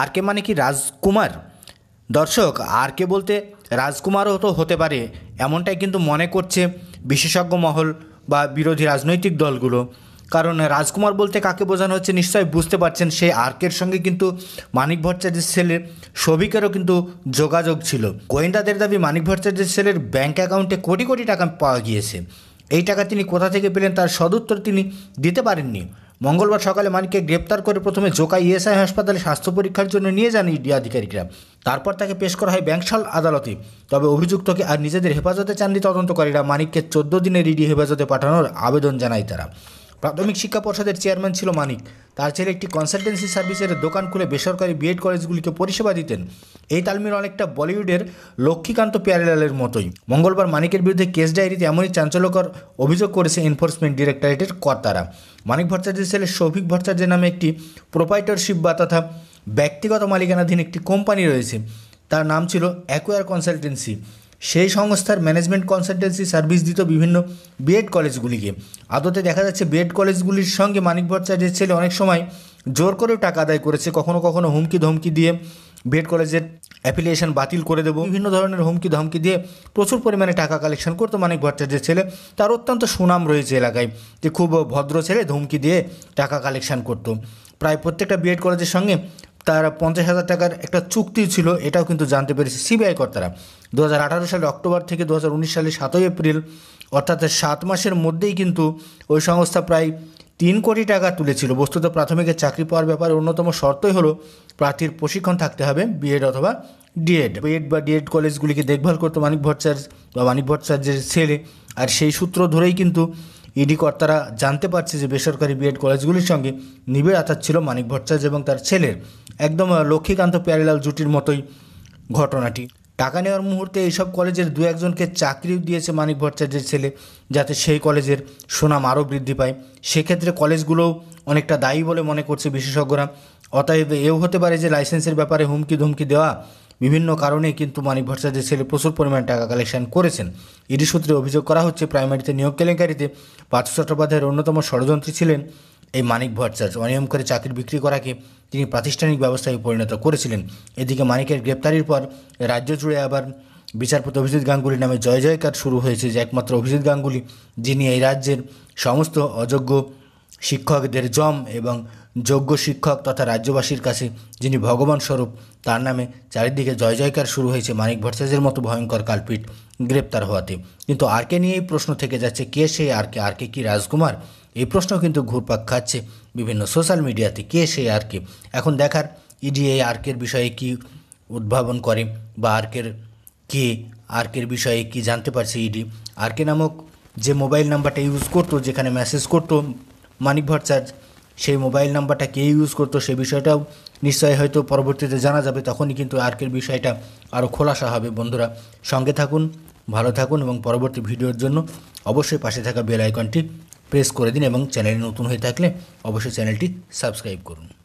আর কে মানে কি রাজকুমার দর্শক আর কে বলতে রাজকুমারও তো হতে পারে এমনটাই কিন্তু মনে করছে বিশেষজ্ঞ মহল বা বিরোধী রাজনৈতিক দলগুলো কারণ রাজকুমার বলতে কাকে বোঝানো হচ্ছে নিশ্চয়ই বুঝতে পারছেন সেই আর্কের সঙ্গে কিন্তু মানিক ভট্টাচার্যের ছেলে সবিকেরও কিন্তু যোগাযোগ ছিল গোয়েন্দাদের দাবি মানিক ভট্টাচার্যের ছেলের ব্যাঙ্ক অ্যাকাউন্টে কোটি কোটি টাকা পাওয়া গিয়েছে এই টাকা তিনি কোথা থেকে পেলেন তার সদুত্তর তিনি দিতে পারেননি মঙ্গলবার সকালে মানিককে গ্রেপ্তার করে প্রথমে জোকা ইএসআই হাসপাতালে স্বাস্থ্য পরীক্ষার জন্য নিয়ে যান ইডি আধিকারিকরা তারপর তাকে পেশ করা হয় ব্যাংকশাল আদালতে তবে অভিযুক্তকে আর নিজেদের হেফাজতে চাননি তদন্তকারীরা মানিককে চোদ্দ দিনের ইডি হেফাজতে পাঠানোর আবেদন জানায় তারা প্রাথমিক শিক্ষা পর্ষদের চেয়ারম্যান ছিল মানিক তার ছেলে একটি কনসালটেন্সি সার্ভিসের দোকান খুলে বেসরকারি বিএড কলেজগুলিকে পরিষেবা দিতেন এই তালমিল অনেকটা বলিউডের লক্ষ্মীকান্ত প্যারেলালের মতোই মঙ্গলবার মানিকের বিরুদ্ধে কেস ডায়েরিতে এমনই চাঞ্চল্যকর অভিযোগ করেছে এনফোর্সমেন্ট ডিরেক্টরেটের কর্তারা মানিক ভট্টাচার্যের ছেলে শৌভিক ভট্টাচার্যের নামে একটি প্রোপাইটারশিপ বা তথা ব্যক্তিগত মালিকানাধীন একটি কোম্পানি রয়েছে তার নাম ছিল অ্যাকোয়ার কনসালটেন্সি সেই সংস্থার ম্যানেজমেন্ট কনসালটেন্সি সার্ভিস দিত বিভিন্ন বিএড কলেজগুলিকে আদতে দেখা যাচ্ছে বিএড কলেজগুলির সঙ্গে মানিক ভট্টাচার্যের ছেলে অনেক সময় জোর করেও টাকা আদায় করেছে কখনো কখনো হুমকি ধমকি দিয়ে বিএড কলেজের অ্যাফিলিয়েশন বাতিল করে দেবো বিভিন্ন ধরনের হুমকি ধমকি দিয়ে প্রচুর পরিমাণে টাকা কালেকশন করতো মানিক ভট্টাচার্যের ছেলে তার অত্যন্ত সুনাম রয়েছে এলাকায় যে খুব ভদ্র ছেলে ধমকি দিয়ে টাকা কালেকশন করতো প্রায় প্রত্যেকটা বিএড কলেজের সঙ্গে তার পঞ্চাশ হাজার টাকার একটা চুক্তি ছিল এটাও কিন্তু জানতে পেরেছে সিবিআই কর্তারা দু হাজার সালের অক্টোবর থেকে দু সালে সাতই এপ্রিল অর্থাৎ সাত মাসের মধ্যেই কিন্তু ওই সংস্থা প্রায় তিন কোটি টাকা তুলেছিল বস্তুত প্রাথমিকের চাকরি পাওয়ার ব্যাপারে অন্যতম শর্তই হলো প্রার্থীর প্রশিক্ষণ থাকতে হবে বিএড অথবা ডিএড বিএড বা ডিএড কলেজগুলিকে দেখভাল করতো মানিক ভট্টাচার্য বা মানিক ভট্টাচার্যের ছেলে আর সেই সূত্র ধরেই কিন্তু ইডি কর্তারা জানতে পারছে যে বেসরকারি বিএড কলেজগুলির সঙ্গে নিবিড় আতার ছিল মানিক ভট্টাচার্য এবং তার ছেলের একদম লক্ষ্মীকান্ত প্যারিলাল জুটির মতোই ঘটনাটি টাকা নেওয়ার মুহূর্তে এইসব কলেজের দু একজনকে চাকরিও দিয়েছে মানিক ভট্টাচার্যের ছেলে যাতে সেই কলেজের সুনাম আরও বৃদ্ধি পায় সেক্ষেত্রে কলেজগুলোও অনেকটা দায়ী বলে মনে করছে বিশেষজ্ঞরা অতএব এও হতে পারে যে লাইসেন্সের ব্যাপারে হুমকি ধুমকি দেওয়া বিভিন্ন কারণে কিন্তু মানিক ভট্টাচার্যের ছেলে প্রচুর পরিমাণ টাকা কালেকশন করেছেন ইডি সূত্রে অভিযোগ করা হচ্ছে প্রাইমারিতে নিয়োগ কেলেঙ্কারিতে পার্থ চট্টোপাধ্যায়ের অন্যতম ষড়যন্ত্রী ছিলেন এই মানিক ভট্টাচার্য অনিয়ম করে চাকরি বিক্রি করাকে তিনি প্রাতিষ্ঠানিক ব্যবস্থায় পরিণত করেছিলেন এদিকে মানিকের গ্রেপ্তারির পর রাজ্য জুড়ে আবার বিচারপতি অভিজিৎ গাঙ্গুলির নামে জয় জয়কার শুরু হয়েছে যে একমাত্র অভিজিৎ গাঙ্গুলি যিনি এই রাজ্যের সমস্ত অযোগ্য শিক্ষকদের জম এবং যোগ্য শিক্ষক তথা রাজ্যবাসীর কাছে যিনি ভগবান স্বরূপ তার নামে চারিদিকে জয় জয়কার শুরু হয়েছে মানিক ভট্টাচার্যের মতো ভয়ঙ্কর কালপিট গ্রেপ্তার হওয়াতে কিন্তু আরকে নিয়েই প্রশ্ন থেকে যাচ্ছে কে সেই আরকে আরকে কি রাজকুমার এই প্রশ্ন কিন্তু ঘুরপাক খাচ্ছে বিভিন্ন সোশ্যাল মিডিয়াতে কে সেই আরকে এখন দেখার ইডি এই আরকের বিষয়ে কি উদ্ভাবন করে বা আর্কের কে আর্কের বিষয়ে কি জানতে পারছে ইডি আরকে নামক যে মোবাইল নাম্বারটা ইউজ করতো যেখানে মেসেজ করতো মানিক ভট্টাচার্য সেই মোবাইল নাম্বারটা কে ইউজ করতো সে বিষয়টাও নিশ্চয়ই হয়তো পরবর্তীতে জানা যাবে তখনই কিন্তু আর্কের বিষয়টা আরও খোলাসা হবে বন্ধুরা সঙ্গে থাকুন ভালো থাকুন এবং পরবর্তী ভিডিওর জন্য অবশ্যই পাশে থাকা বেল আইকনটি প্রেস করে দিন এবং চ্যানেলে নতুন হয়ে থাকলে অবশ্যই চ্যানেলটি সাবস্ক্রাইব করুন